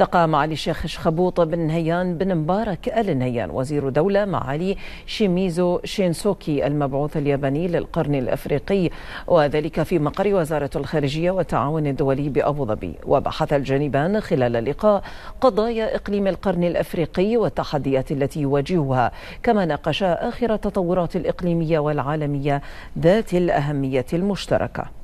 التقى معالي الشيخ شخبوط بن هيان بن مبارك آل نهيان وزير دولة معالي شيميزو شينسوكي المبعوث الياباني للقرن الأفريقي وذلك في مقر وزارة الخارجية والتعاون الدولي بأبو ظبي وبحث الجانبان خلال اللقاء قضايا إقليم القرن الأفريقي والتحديات التي يواجهها كما ناقشا آخر التطورات الإقليمية والعالمية ذات الأهمية المشتركة